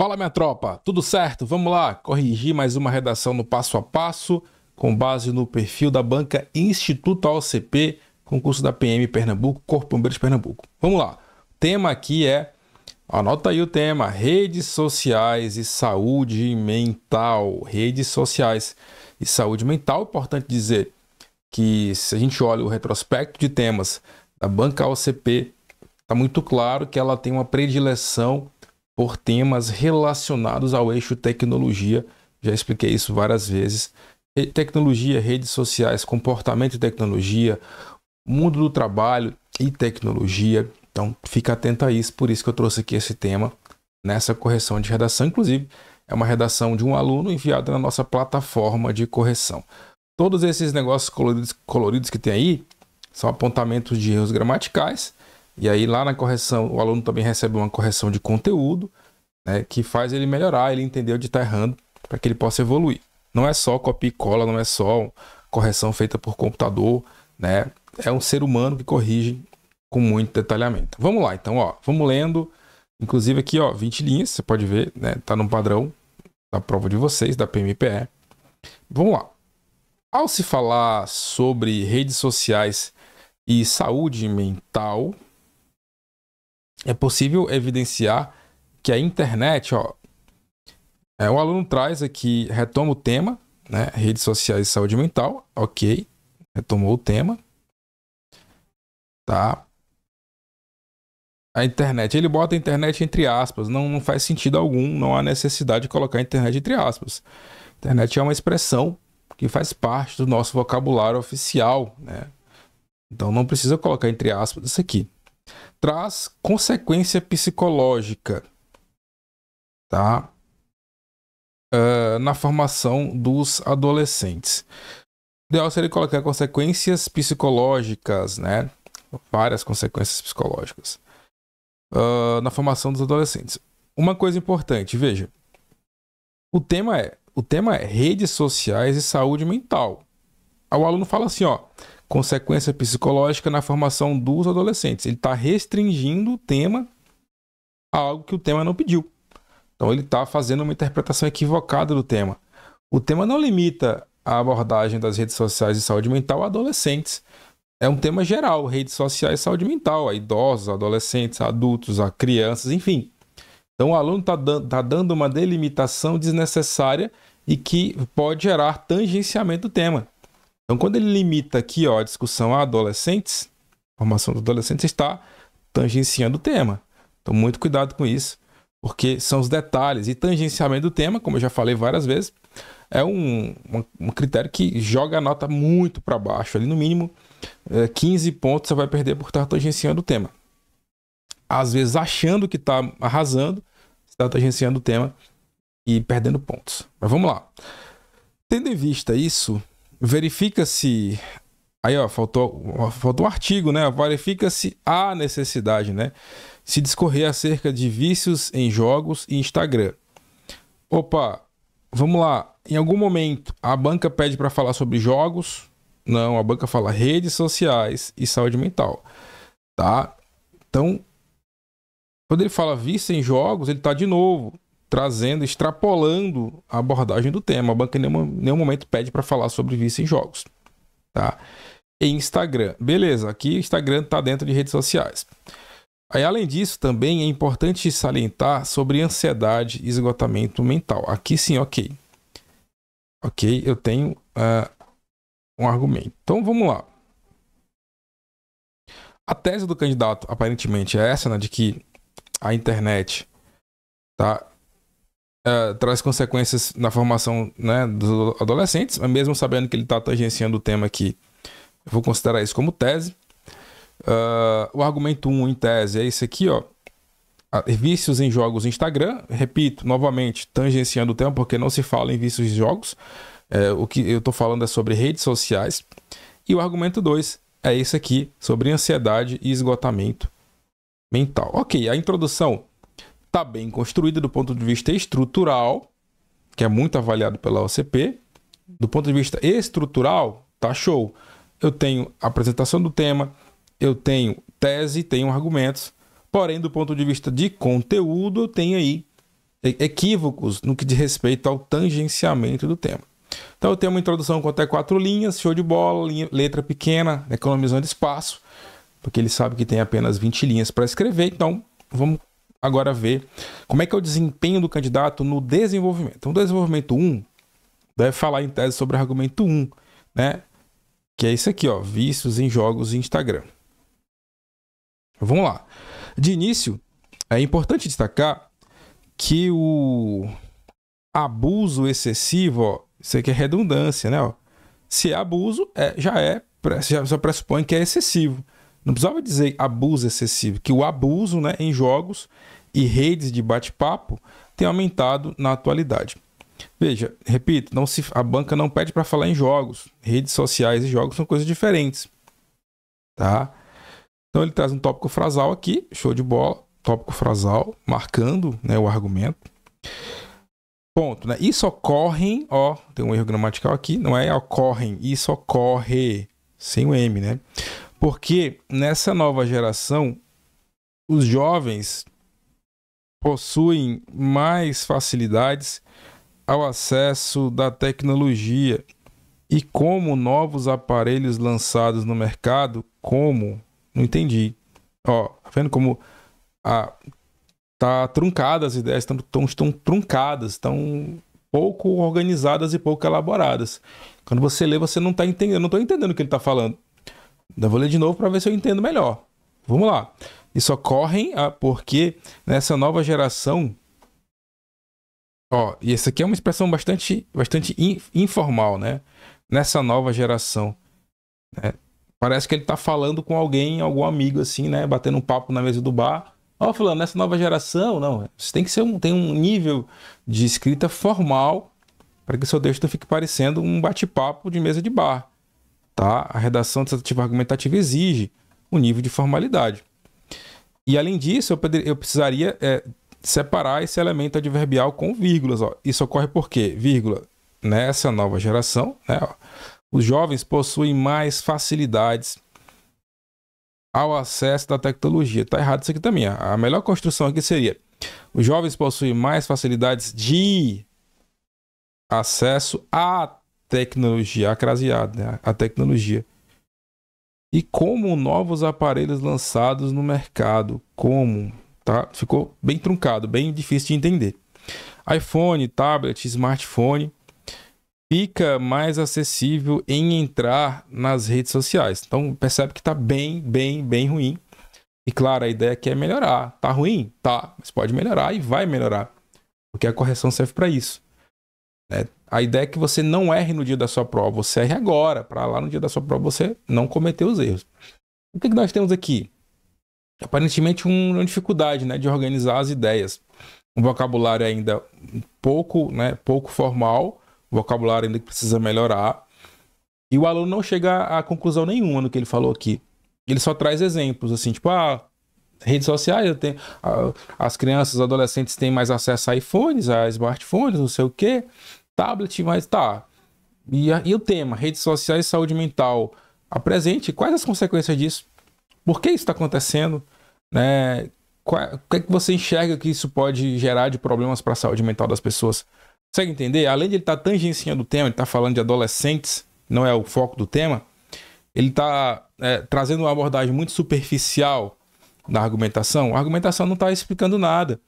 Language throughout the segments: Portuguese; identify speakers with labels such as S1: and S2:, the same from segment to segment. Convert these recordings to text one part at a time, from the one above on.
S1: Fala minha tropa, tudo certo? Vamos lá corrigir mais uma redação no passo a passo com base no perfil da banca Instituto OCP, concurso da PM Pernambuco, Corpo Bombeiros Pernambuco. Vamos lá. O tema aqui é Anota aí o tema: redes sociais e saúde mental. Redes sociais e saúde mental. Importante dizer que se a gente olha o retrospecto de temas da banca OCP, está muito claro que ela tem uma predileção por temas relacionados ao eixo tecnologia. Já expliquei isso várias vezes. Tecnologia, redes sociais, comportamento e tecnologia, mundo do trabalho e tecnologia. Então, fica atento a isso. Por isso que eu trouxe aqui esse tema nessa correção de redação. Inclusive, é uma redação de um aluno enviada na nossa plataforma de correção. Todos esses negócios coloridos, coloridos que tem aí são apontamentos de erros gramaticais e aí lá na correção, o aluno também recebe uma correção de conteúdo, né, que faz ele melhorar, ele entender onde está errando, para que ele possa evoluir. Não é só copia e cola, não é só correção feita por computador, né? É um ser humano que corrige com muito detalhamento. Vamos lá, então, ó, vamos lendo. Inclusive aqui, ó, 20 linhas, você pode ver, né? Tá no padrão da prova de vocês, da PMPE. Vamos lá. Ao se falar sobre redes sociais e saúde mental, é possível evidenciar que a internet, ó, é, o aluno traz aqui, retoma o tema, né? Redes sociais e saúde mental, ok, retomou o tema, tá? A internet, ele bota a internet entre aspas, não, não faz sentido algum, não há necessidade de colocar a internet entre aspas. Internet é uma expressão que faz parte do nosso vocabulário oficial, né? Então não precisa colocar entre aspas isso aqui traz consequência psicológica, tá? Uh, na formação dos adolescentes. O ideal seria colocar consequências psicológicas, né? Várias consequências psicológicas uh, na formação dos adolescentes. Uma coisa importante, veja. O tema é, o tema é redes sociais e saúde mental. O aluno fala assim, ó, consequência psicológica na formação dos adolescentes. Ele está restringindo o tema a algo que o tema não pediu. Então ele está fazendo uma interpretação equivocada do tema. O tema não limita a abordagem das redes sociais e saúde mental a adolescentes. É um tema geral, redes sociais e saúde mental, a idosos, adolescentes, adultos, a crianças, enfim. Então o aluno está tá dando uma delimitação desnecessária e que pode gerar tangenciamento do tema. Então, quando ele limita aqui ó, a discussão a adolescentes, a formação do adolescente está tangenciando o tema. Então, muito cuidado com isso, porque são os detalhes. E tangenciamento do tema, como eu já falei várias vezes, é um, um, um critério que joga a nota muito para baixo. Ali, no mínimo, é, 15 pontos você vai perder por estar tangenciando o tema. Às vezes, achando que está arrasando, está tangenciando o tema e perdendo pontos. Mas vamos lá. Tendo em vista isso, verifica se. Aí, ó, faltou, faltou um artigo, né? Verifica se há necessidade, né? Se discorrer acerca de vícios em jogos e Instagram. Opa, vamos lá. Em algum momento a banca pede para falar sobre jogos? Não, a banca fala redes sociais e saúde mental. Tá? Então, quando ele fala vício em jogos, ele tá de novo trazendo, extrapolando a abordagem do tema. A banca em nenhum, nenhum momento pede para falar sobre vício em jogos. Tá? E Instagram. Beleza, aqui Instagram está dentro de redes sociais. Aí, além disso, também é importante salientar sobre ansiedade e esgotamento mental. Aqui sim, ok. Ok, eu tenho uh, um argumento. Então vamos lá. A tese do candidato aparentemente é essa, né, de que a internet tá, é, traz consequências na formação né, dos adolescentes, mas mesmo sabendo que ele está tangenciando o tema aqui. Eu vou considerar isso como tese. Uh, o argumento 1 um em tese é esse aqui, ó. Vícios em jogos Instagram. Repito, novamente, tangenciando o tema, porque não se fala em vícios de jogos. É, o que eu estou falando é sobre redes sociais. E o argumento 2 é esse aqui, sobre ansiedade e esgotamento mental. Ok, a introdução está bem construída do ponto de vista estrutural, que é muito avaliado pela OCP. Do ponto de vista estrutural, tá show. Eu tenho apresentação do tema, eu tenho tese, tenho argumentos. Porém, do ponto de vista de conteúdo, eu tenho aí equívocos no que diz respeito ao tangenciamento do tema. Então, eu tenho uma introdução com até quatro linhas, show de bola, linha, letra pequena, economizando espaço, porque ele sabe que tem apenas 20 linhas para escrever, então vamos agora ver como é que é o desempenho do candidato no desenvolvimento. Então, o desenvolvimento 1 deve falar em tese sobre o argumento 1, né? Que é isso aqui, ó, vícios em jogos e Instagram. Vamos lá. De início, é importante destacar que o abuso excessivo, ó, isso aqui é redundância, né? Ó, se é abuso, é, já é, já pressupõe que é excessivo. Não precisava dizer abuso excessivo, que o abuso né, em jogos e redes de bate-papo tem aumentado na atualidade. Veja, repito, não se, a banca não pede para falar em jogos. Redes sociais e jogos são coisas diferentes. Tá? Então ele traz um tópico frasal aqui, show de bola, tópico frasal, marcando né, o argumento. Ponto, né? Isso ocorrem, ó, tem um erro gramatical aqui, não é ocorrem, isso ocorre, sem o M, né? Porque nessa nova geração, os jovens possuem mais facilidades ao acesso da tecnologia e como novos aparelhos lançados no mercado, como não entendi. Ó, tá vendo como a tá truncadas as ideias, estão, estão, estão truncadas, estão pouco organizadas e pouco elaboradas. Quando você lê, você não está entendendo, não estou entendendo o que ele está falando vou ler de novo para ver se eu entendo melhor. Vamos lá. Isso ocorre ah, porque nessa nova geração. Ó, e essa aqui é uma expressão bastante, bastante in, informal, né? Nessa nova geração. Né? Parece que ele tá falando com alguém, algum amigo, assim, né? Batendo um papo na mesa do bar. Ó, falando, nessa nova geração, não. Você tem que ser um, tem um nível de escrita formal para que seu texto fique parecendo um bate-papo de mesa de bar. Tá? A redação dissertativa argumentativa exige o um nível de formalidade. E além disso, eu, eu precisaria é, separar esse elemento adverbial com vírgulas. Ó. Isso ocorre porque, vírgula, nessa nova geração, né, ó, os jovens possuem mais facilidades ao acesso da tecnologia. Tá errado isso aqui também. A melhor construção aqui seria: os jovens possuem mais facilidades de acesso à tecnologia, acraseado, né? a tecnologia. E como novos aparelhos lançados no mercado, como, tá? Ficou bem truncado, bem difícil de entender. iPhone, tablet, smartphone fica mais acessível em entrar nas redes sociais. Então percebe que está bem, bem, bem ruim. E claro, a ideia aqui é melhorar. Tá ruim? Tá, mas pode melhorar e vai melhorar. Porque a correção serve para isso. Né? A ideia é que você não erre no dia da sua prova, você erre agora, para lá no dia da sua prova você não cometer os erros. O que, que nós temos aqui? Aparentemente uma dificuldade né, de organizar as ideias. Um vocabulário ainda pouco, né, pouco formal, um vocabulário ainda que precisa melhorar. E o aluno não chega a conclusão nenhuma no que ele falou aqui. Ele só traz exemplos, assim, tipo, ah, redes sociais, eu tenho, ah, as crianças, os adolescentes têm mais acesso a iPhones, a smartphones, não sei o quê tablet, mas tá. E, a, e o tema, redes sociais e saúde mental, apresente quais as consequências disso, por que isso está acontecendo, né? Qual, o que, é que você enxerga que isso pode gerar de problemas para a saúde mental das pessoas? Consegue entender? Além de ele estar tá tangenciando o tema, ele está falando de adolescentes, não é o foco do tema, ele está é, trazendo uma abordagem muito superficial na argumentação. A argumentação não está explicando nada,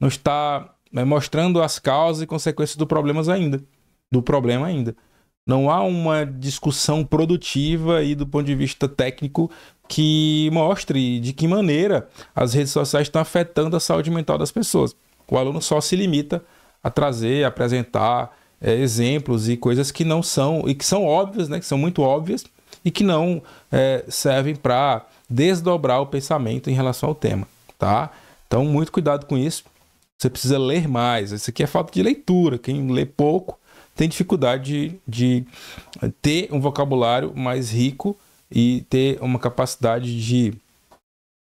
S1: não está né, mostrando as causas e consequências do problema ainda, do problema ainda. Não há uma discussão produtiva e do ponto de vista técnico que mostre de que maneira as redes sociais estão afetando a saúde mental das pessoas. O aluno só se limita a trazer, a apresentar é, exemplos e coisas que não são e que são óbvias, né, que são muito óbvias e que não é, servem para desdobrar o pensamento em relação ao tema, tá? Então muito cuidado com isso. Você precisa ler mais. Isso aqui é falta de leitura. Quem lê pouco tem dificuldade de, de ter um vocabulário mais rico e ter uma capacidade de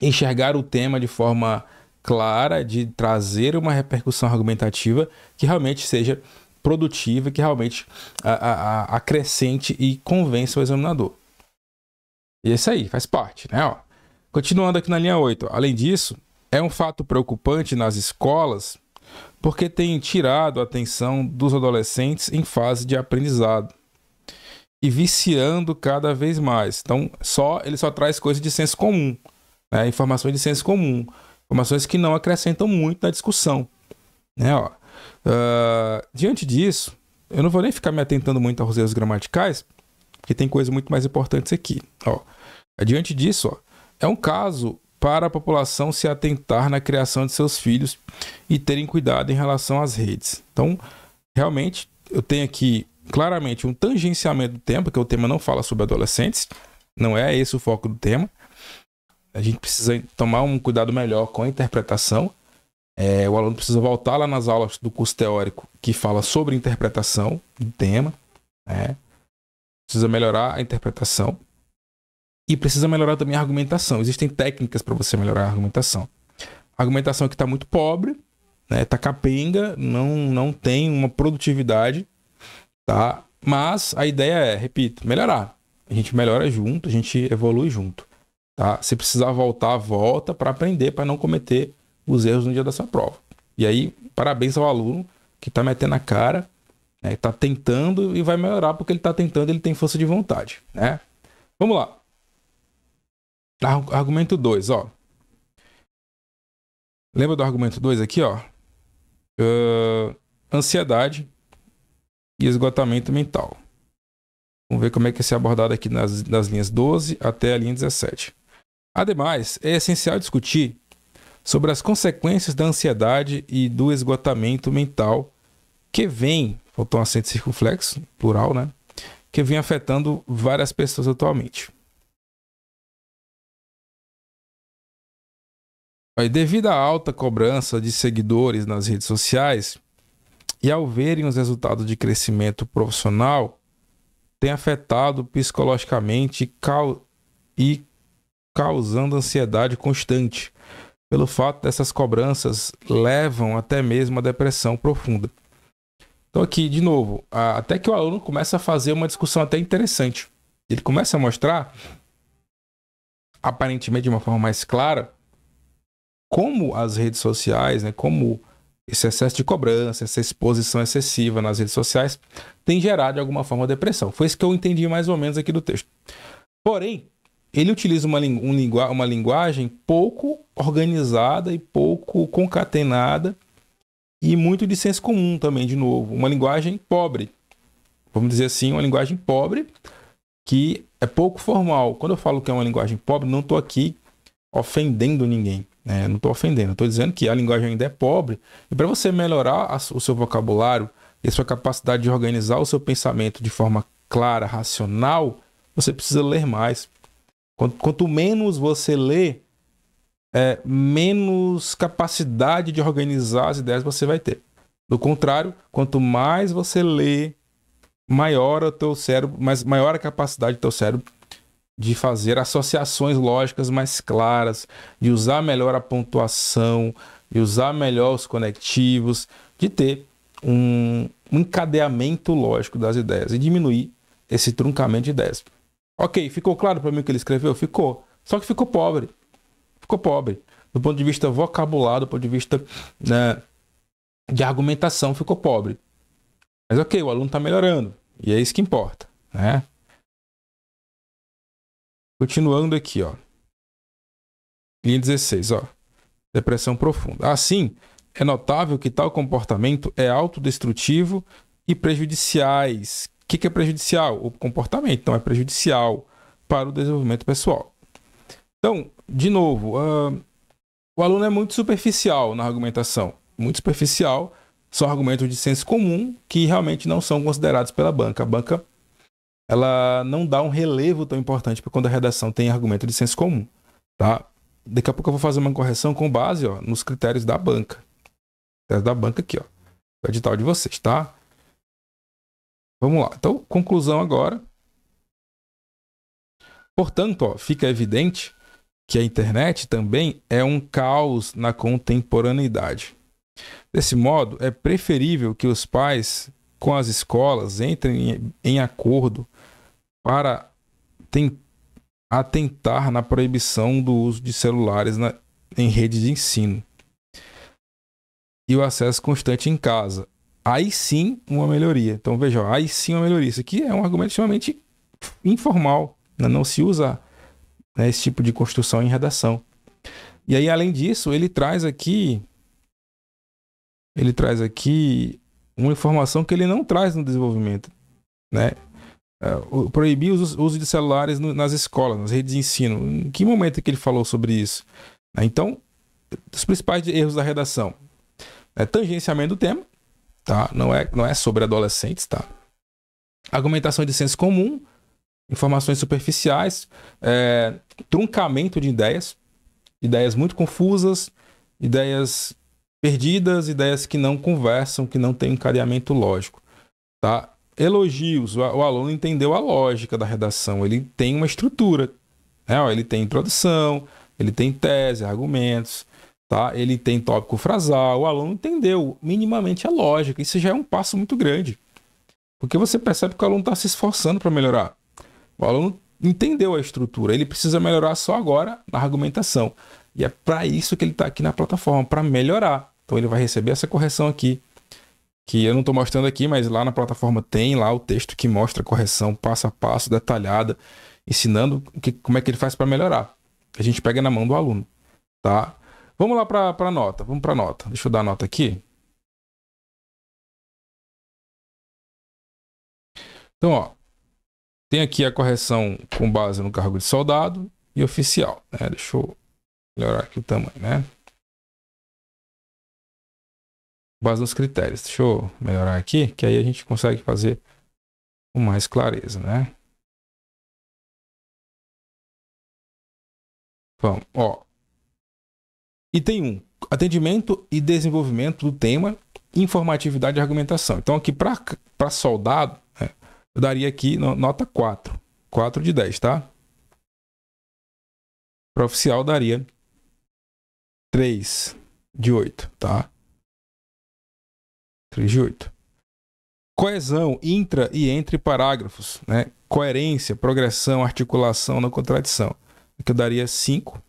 S1: enxergar o tema de forma clara, de trazer uma repercussão argumentativa que realmente seja produtiva, que realmente acrescente e convença o examinador. E é isso aí, faz parte, né? Ó, continuando aqui na linha 8. Além disso, é um fato preocupante nas escolas porque tem tirado a atenção dos adolescentes em fase de aprendizado e viciando cada vez mais. Então, só ele só traz coisas de senso comum, né? informações de senso comum, informações que não acrescentam muito na discussão. Né? Ó, uh, diante disso, eu não vou nem ficar me atentando muito aos erros gramaticais, porque tem coisas muito mais importantes aqui. Ó, diante disso, ó, é um caso para a população se atentar na criação de seus filhos e terem cuidado em relação às redes. Então, realmente, eu tenho aqui claramente um tangenciamento do tema, porque o tema não fala sobre adolescentes, não é esse o foco do tema. A gente precisa tomar um cuidado melhor com a interpretação. É, o aluno precisa voltar lá nas aulas do curso teórico que fala sobre interpretação do tema. Né? Precisa melhorar a interpretação e precisa melhorar também a argumentação. Existem técnicas para você melhorar a argumentação. A argumentação é que está muito pobre, né? Tá capenga, não não tem uma produtividade, tá? Mas a ideia é, repito, melhorar. A gente melhora junto, a gente evolui junto, tá? Se precisar voltar, volta para aprender, para não cometer os erros no dia da sua prova. E aí, parabéns ao aluno que está metendo a cara, né? Tá tentando e vai melhorar porque ele está tentando, ele tem força de vontade, né? Vamos lá. Argumento 2, ó. Lembra do argumento 2 aqui, ó? Uh, ansiedade e esgotamento mental. Vamos ver como é que é abordado aqui nas, nas linhas 12 até a linha 17. Ademais, é essencial discutir sobre as consequências da ansiedade e do esgotamento mental que vem, faltou um acento circunflexo, plural, né? Que vem afetando várias pessoas atualmente. Aí, devido à alta cobrança de seguidores nas redes sociais e ao verem os resultados de crescimento profissional, tem afetado psicologicamente e causando ansiedade constante. Pelo fato dessas cobranças levam até mesmo a depressão profunda. Então aqui, de novo, até que o aluno começa a fazer uma discussão até interessante. Ele começa a mostrar, aparentemente de uma forma mais clara, como as redes sociais, né, como esse excesso de cobrança, essa exposição excessiva nas redes sociais, tem gerado de alguma forma depressão. Foi isso que eu entendi mais ou menos aqui do texto. Porém, ele utiliza uma, um, uma linguagem pouco organizada e pouco concatenada e muito de senso comum também, de novo. Uma linguagem pobre. Vamos dizer assim, uma linguagem pobre que é pouco formal. Quando eu falo que é uma linguagem pobre, não estou aqui ofendendo ninguém. Né? Não estou ofendendo, estou dizendo que a linguagem ainda é pobre. E para você melhorar a, o seu vocabulário e a sua capacidade de organizar o seu pensamento de forma clara, racional, você precisa ler mais. Quanto, quanto menos você lê, é, menos capacidade de organizar as ideias você vai ter. Do contrário, quanto mais você lê, maior o teu cérebro, mais, maior a capacidade do teu cérebro de fazer associações lógicas mais claras, de usar melhor a pontuação, de usar melhor os conectivos, de ter um, um encadeamento lógico das ideias e diminuir esse truncamento de ideias. Ok, ficou claro para mim o que ele escreveu? Ficou. Só que ficou pobre. Ficou pobre. Do ponto de vista vocabulário, do ponto de vista né, de argumentação, ficou pobre. Mas ok, o aluno está melhorando. E é isso que importa.
S2: Né? Continuando aqui, ó.
S1: Linha 16, ó. Depressão profunda. Assim, é notável que tal comportamento é autodestrutivo e prejudiciais. O que, que é prejudicial? O comportamento então é prejudicial para o desenvolvimento pessoal. Então, de novo, uh, o aluno é muito superficial na argumentação. Muito superficial. São argumentos de senso comum que realmente não são considerados pela banca. A banca ela não dá um relevo tão importante para quando a redação tem argumento de senso comum, tá? Daqui a pouco eu vou fazer uma correção com base, ó, nos critérios da banca. Critérios da banca aqui, ó. O edital de vocês, tá? Vamos lá. Então, conclusão agora. Portanto, ó, fica evidente que a internet também é um caos na contemporaneidade. Desse modo, é preferível que os pais com as escolas entrem em acordo para atentar na proibição do uso de celulares na, em redes de ensino e o acesso constante em casa. Aí sim uma melhoria. Então veja, aí sim uma melhoria. Isso aqui é um argumento extremamente informal. Né? Não se usa né, esse tipo de construção em redação. E aí, além disso, ele traz aqui. Ele traz aqui uma informação que ele não traz no desenvolvimento. Né? uh, proibir o uso de celulares no, nas escolas, nas redes de ensino. Em que momento é que ele falou sobre isso? Né, então, os principais erros da redação é tangenciamento do tema, tá? Não é, não é sobre adolescentes, tá? Argumentação de senso comum, informações superficiais, é, truncamento de ideias, ideias muito confusas, ideias perdidas, ideias que não conversam, que não têm encadeamento lógico, tá? elogios. O, o aluno entendeu a lógica da redação, ele tem uma estrutura. Né? ele tem introdução, ele tem tese, argumentos, tá? ele tem tópico frasal. O aluno entendeu minimamente a lógica. Isso já é um passo muito grande. Porque você percebe que o aluno está se esforçando para melhorar. O aluno entendeu a estrutura, ele precisa melhorar só agora na argumentação. E é para isso que ele está aqui na plataforma, para melhorar. Então ele vai receber essa correção aqui que eu não estou mostrando aqui, mas lá na plataforma tem lá o texto que mostra a correção passo a passo, detalhada, ensinando que, como é que ele faz para melhorar. A gente pega na mão do aluno, tá? Vamos lá para a nota, vamos para a nota. Deixa eu dar a nota aqui.
S2: Então, ó, tem aqui a correção com base no cargo de soldado e oficial, né? Deixa eu melhorar aqui o tamanho, né? base nos critérios. Deixa eu melhorar aqui, que aí a gente consegue fazer com mais clareza, né? Vamos,
S1: ó. Item 1. Atendimento e desenvolvimento do tema, informatividade e argumentação. Então, aqui para soldado, né, eu daria aqui nota 4. 4 de 10, tá? Para oficial,
S2: daria 3 de 8, tá?
S1: 3 de 8. Coesão intra e entre parágrafos, né? Coerência, progressão, articulação na contradição. Aqui eu daria 5.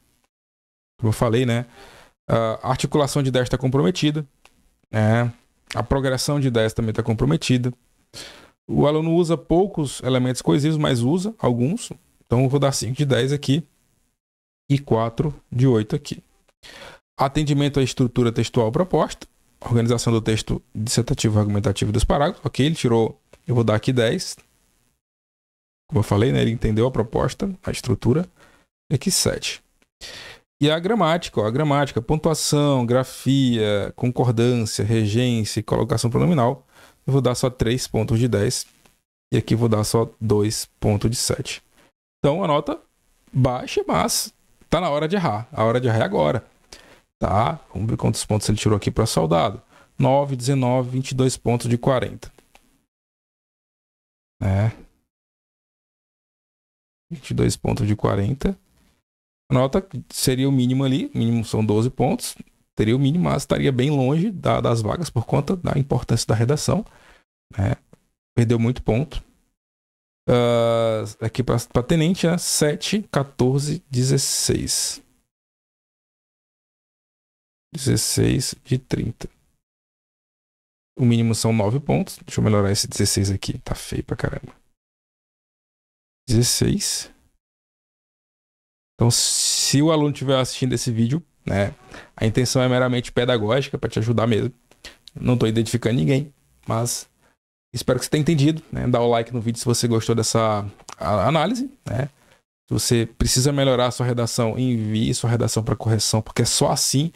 S1: Como eu falei, né? A articulação de 10 está comprometida. Né? A progressão de 10 também está comprometida. O aluno usa poucos elementos coesivos, mas usa alguns. Então eu vou dar 5 de 10 aqui e 4 de 8 aqui. Atendimento à estrutura textual proposta organização do texto dissertativo argumentativo dos parágrafos. Ok, ele tirou, eu vou dar aqui 10. Como eu falei, né, ele entendeu a proposta, a estrutura. aqui 7. E a gramática, ó, a gramática, pontuação, grafia, concordância, regência e colocação pronominal. Eu vou dar só 3 pontos de 10. E aqui vou dar só 2 pontos de 7. Então a nota baixa, mas tá na hora de errar. A hora de errar é agora tá? Vamos ver quantos pontos ele tirou aqui para soldado. 9, 19, 22 pontos de 40. Né? 22 pontos de 40. A nota seria o mínimo ali, mínimo são 12 pontos, teria o mínimo, mas estaria bem longe da, das vagas por conta da importância da redação. Né? Perdeu muito ponto. Uh, aqui para tenente, né? 7, 14, 16.
S2: 16 de 30. O mínimo são 9 pontos. Deixa eu melhorar esse 16 aqui. Tá feio pra caramba. 16. Então,
S1: se o aluno estiver assistindo esse vídeo, né, a intenção é meramente pedagógica, para te ajudar mesmo. Não estou identificando ninguém, mas espero que você tenha entendido. Né? Dá o like no vídeo se você gostou dessa análise. Né? Se você precisa melhorar a sua redação, envie sua redação para correção, porque é só assim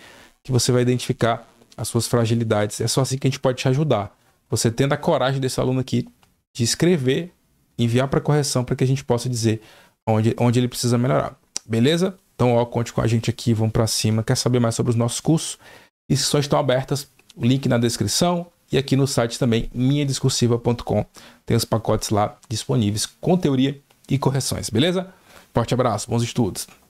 S1: que você vai identificar as suas fragilidades. É só assim que a gente pode te ajudar. Você tendo a coragem desse aluno aqui de escrever, enviar para correção para que a gente possa dizer onde, onde ele precisa melhorar. Beleza? Então, ó, conte com a gente aqui, vamos para cima. Quer saber mais sobre os nossos cursos? Inscrições estão abertas, o link na descrição e aqui no site também, minhadiscursiva.com. Tem os pacotes lá disponíveis com teoria e correções, beleza? Forte abraço, bons estudos!